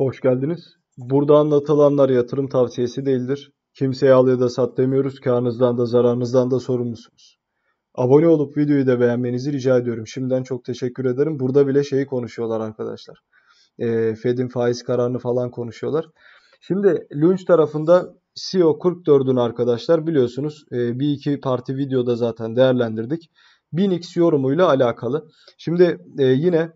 Hoş geldiniz. Burada anlatılanlar yatırım tavsiyesi değildir. Kimseye al ya da sat demiyoruz. Karnınızdan da zararınızdan da sorumlusunuz. Abone olup videoyu da beğenmenizi rica ediyorum. Şimdiden çok teşekkür ederim. Burada bile şeyi konuşuyorlar arkadaşlar. E, Fed'in faiz kararını falan konuşuyorlar. Şimdi Lunch tarafında CEO 44'ün arkadaşlar biliyorsunuz e, bir iki parti videoda zaten değerlendirdik. 1000 yorumuyla alakalı. Şimdi e, yine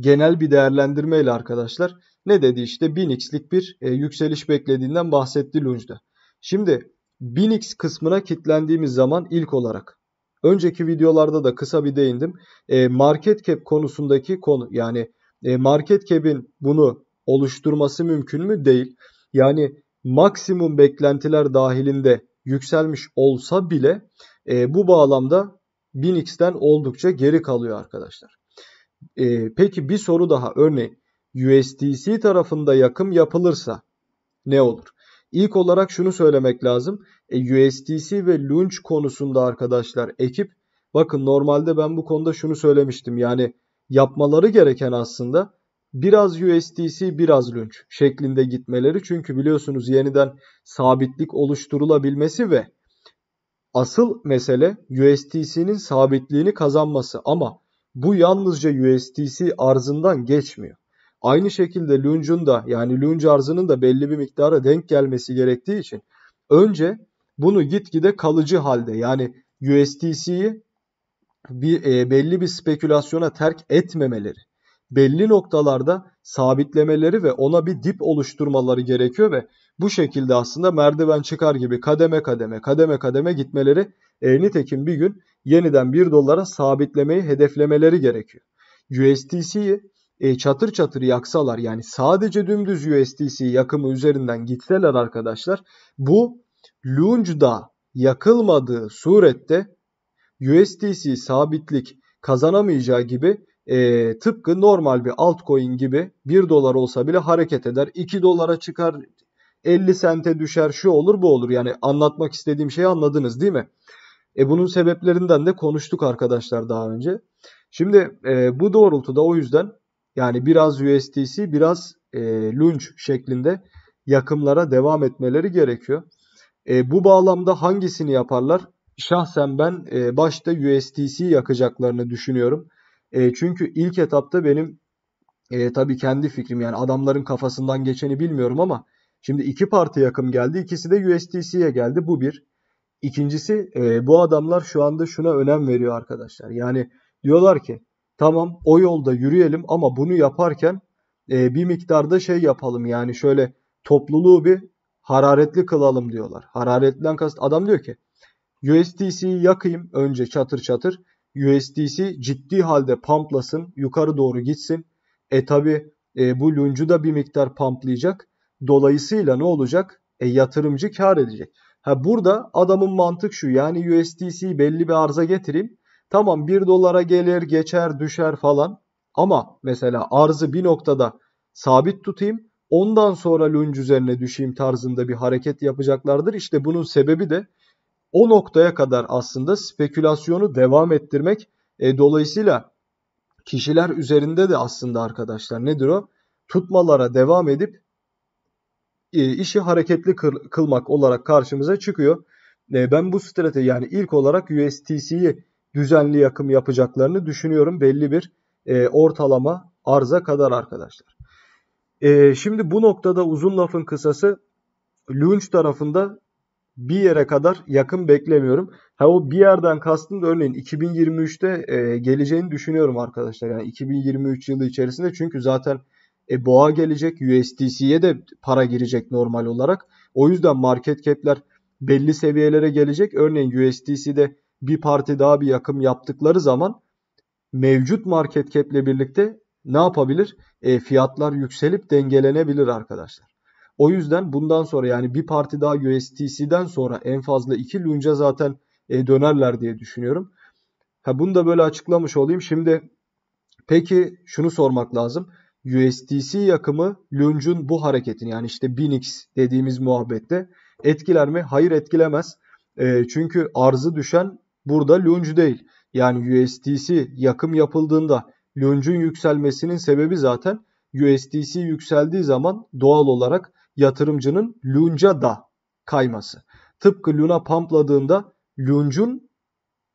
genel bir değerlendirmeyle arkadaşlar ne dedi işte 1000x'lik bir e, yükseliş beklediğinden bahsetti Lunge'da. Şimdi 1000x kısmına kitlendiğimiz zaman ilk olarak önceki videolarda da kısa bir değindim. E, market cap konusundaki konu yani e, market cap'in bunu oluşturması mümkün mü? Değil. Yani maksimum beklentiler dahilinde yükselmiş olsa bile e, bu bağlamda 1000x'ten oldukça geri kalıyor arkadaşlar. E, peki bir soru daha örneğin USDC tarafında yakım yapılırsa ne olur? İlk olarak şunu söylemek lazım. E, USDC ve Launch konusunda arkadaşlar ekip bakın normalde ben bu konuda şunu söylemiştim. Yani yapmaları gereken aslında biraz USDC biraz Launch şeklinde gitmeleri. Çünkü biliyorsunuz yeniden sabitlik oluşturulabilmesi ve asıl mesele USDC'nin sabitliğini kazanması ama bu yalnızca USDC arzından geçmiyor. Aynı şekilde lunge'un da yani lunge arzının da belli bir miktara denk gelmesi gerektiği için önce bunu gitgide kalıcı halde yani USDC'yi bir e, belli bir spekülasyona terk etmemeleri, belli noktalarda sabitlemeleri ve ona bir dip oluşturmaları gerekiyor ve bu şekilde aslında merdiven çıkar gibi kademe kademe kademe kademe gitmeleri e, nitekim bir gün yeniden 1 dolara sabitlemeyi hedeflemeleri gerekiyor. USDC'yi e, çatır çatır yaksalar yani sadece dümdüz USDC yakımı üzerinden gitseler arkadaşlar bu Lunge'da yakılmadığı surette USDC sabitlik kazanamayacağı gibi e, tıpkı normal bir altcoin gibi 1 dolar olsa bile hareket eder. 2 dolara çıkar 50 sente düşer şu olur bu olur. Yani anlatmak istediğim şeyi anladınız değil mi? E bunun sebeplerinden de konuştuk arkadaşlar daha önce. Şimdi e, bu doğrultuda o yüzden yani biraz USDC biraz e, Lunge şeklinde yakımlara devam etmeleri gerekiyor. E, bu bağlamda hangisini yaparlar? Şahsen ben e, başta USDC yakacaklarını düşünüyorum. E, çünkü ilk etapta benim e, tabii kendi fikrim yani adamların kafasından geçeni bilmiyorum ama şimdi iki parti yakım geldi. İkisi de USDC'ye geldi. Bu bir. İkincisi e, bu adamlar şu anda şuna önem veriyor arkadaşlar. Yani diyorlar ki Tamam o yolda yürüyelim ama bunu yaparken e, bir miktarda şey yapalım yani şöyle topluluğu bir hararetli kılalım diyorlar. Hararetliden kast adam diyor ki USDC'yi yakayım önce çatır çatır. USDC ciddi halde pamplasın yukarı doğru gitsin. E tabi e, bu luncu da bir miktar pamplayacak. Dolayısıyla ne olacak? E yatırımcı kar edecek. Ha burada adamın mantık şu yani USDC'yi belli bir arza getireyim. Tamam 1 dolara gelir, geçer, düşer falan. Ama mesela arzı bir noktada sabit tutayım. Ondan sonra lunge üzerine düşeyim tarzında bir hareket yapacaklardır. İşte bunun sebebi de o noktaya kadar aslında spekülasyonu devam ettirmek. E, dolayısıyla kişiler üzerinde de aslında arkadaşlar nedir o? Tutmalara devam edip e, işi hareketli kır, kılmak olarak karşımıza çıkıyor. E, ben bu strateji yani ilk olarak USTC'yi düzenli yakım yapacaklarını düşünüyorum belli bir e, ortalama arza kadar arkadaşlar. E, şimdi bu noktada uzun lafın kısası Lynch tarafında bir yere kadar yakın beklemiyorum. Ha o bir yerden kastım da örneğin 2023'te e, geleceğini düşünüyorum arkadaşlar. Yani 2023 yılı içerisinde çünkü zaten e, boğa gelecek USDC'ye de para girecek normal olarak. O yüzden market cap'ler belli seviyelere gelecek. Örneğin USDC'de bir parti daha bir yakım yaptıkları zaman mevcut market cap ile birlikte ne yapabilir? E, fiyatlar yükselip dengelenebilir arkadaşlar. O yüzden bundan sonra yani bir parti daha USTC'den sonra en fazla 2 lunca zaten e, dönerler diye düşünüyorum. Ha, bunu da böyle açıklamış olayım. Şimdi peki şunu sormak lazım. USDC yakımı Lunge'un bu hareketini yani işte binix dediğimiz muhabbette etkiler mi? Hayır etkilemez. E, çünkü arzı düşen burada lunge değil yani USDC yakım yapıldığında lunge'un yükselmesinin sebebi zaten USDC yükseldiği zaman doğal olarak yatırımcının lunge'a da kayması. Tıpkı Luna pumpladığında lunge'un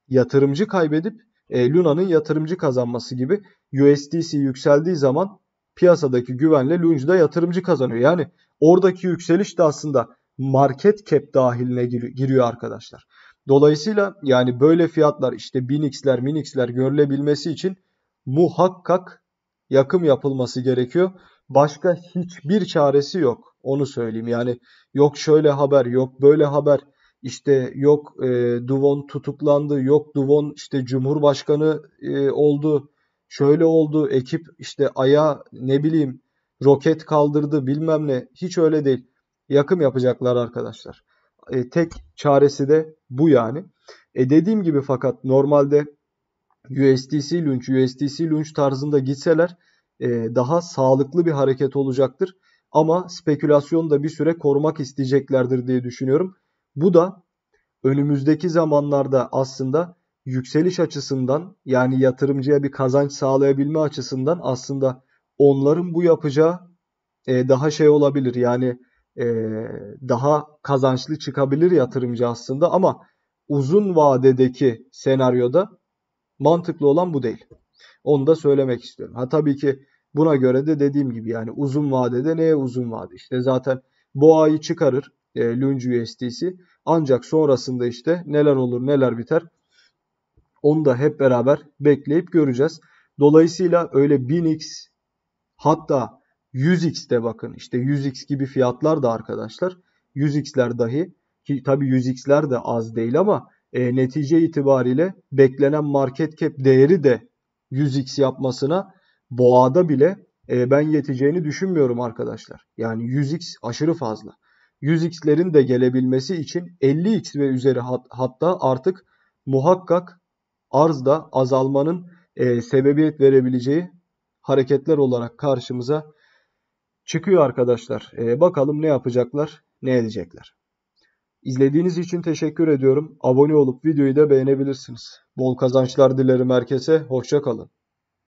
yatırımcı kaybedip e, Luna'nın yatırımcı kazanması gibi USDC yükseldiği zaman piyasadaki güvenle Lunge'da yatırımcı kazanıyor. Yani oradaki yükseliş de aslında market cap dahiline giriyor arkadaşlar. Dolayısıyla yani böyle fiyatlar işte binixler minixler görülebilmesi için muhakkak yakım yapılması gerekiyor. Başka hiçbir çaresi yok. Onu söyleyeyim. Yani yok şöyle haber, yok böyle haber. İşte yok e, Duvon tutuklandı, yok Duvon işte Cumhurbaşkanı e, oldu, şöyle oldu, ekip işte aya ne bileyim roket kaldırdı bilmem ne. Hiç öyle değil yakım yapacaklar arkadaşlar. E, tek çaresi de bu yani. E dediğim gibi fakat normalde USDC launch, USDC launch tarzında gitseler e, daha sağlıklı bir hareket olacaktır. Ama spekülasyonu da bir süre korumak isteyeceklerdir diye düşünüyorum. Bu da önümüzdeki zamanlarda aslında yükseliş açısından yani yatırımcıya bir kazanç sağlayabilme açısından aslında onların bu yapacağı e, daha şey olabilir. Yani e, daha kazançlı çıkabilir yatırımcı aslında ama uzun vadedeki senaryoda mantıklı olan bu değil. Onu da söylemek istiyorum. Ha tabii ki buna göre de dediğim gibi yani uzun vadede neye uzun vade? İşte zaten bu boğayı çıkarır e, Lunge USDC. Ancak sonrasında işte neler olur neler biter onu da hep beraber bekleyip göreceğiz. Dolayısıyla öyle 1000x hatta 100x'te bakın işte 100x gibi fiyatlar da arkadaşlar 100x'ler dahi ki tabii 100x'ler de az değil ama e, netice itibariyle beklenen market cap değeri de 100x yapmasına boğada bile e, ben yeteceğini düşünmüyorum arkadaşlar. Yani 100x aşırı fazla. 100x'lerin de gelebilmesi için 50x ve üzeri hat, hatta artık muhakkak arzda azalmanın e, sebebiyet verebileceği hareketler olarak karşımıza çıkıyor arkadaşlar. E, bakalım ne yapacaklar, ne edecekler. İzlediğiniz için teşekkür ediyorum. Abone olup videoyu da beğenebilirsiniz. Bol kazançlar dilerim herkese. Hoşçakalın.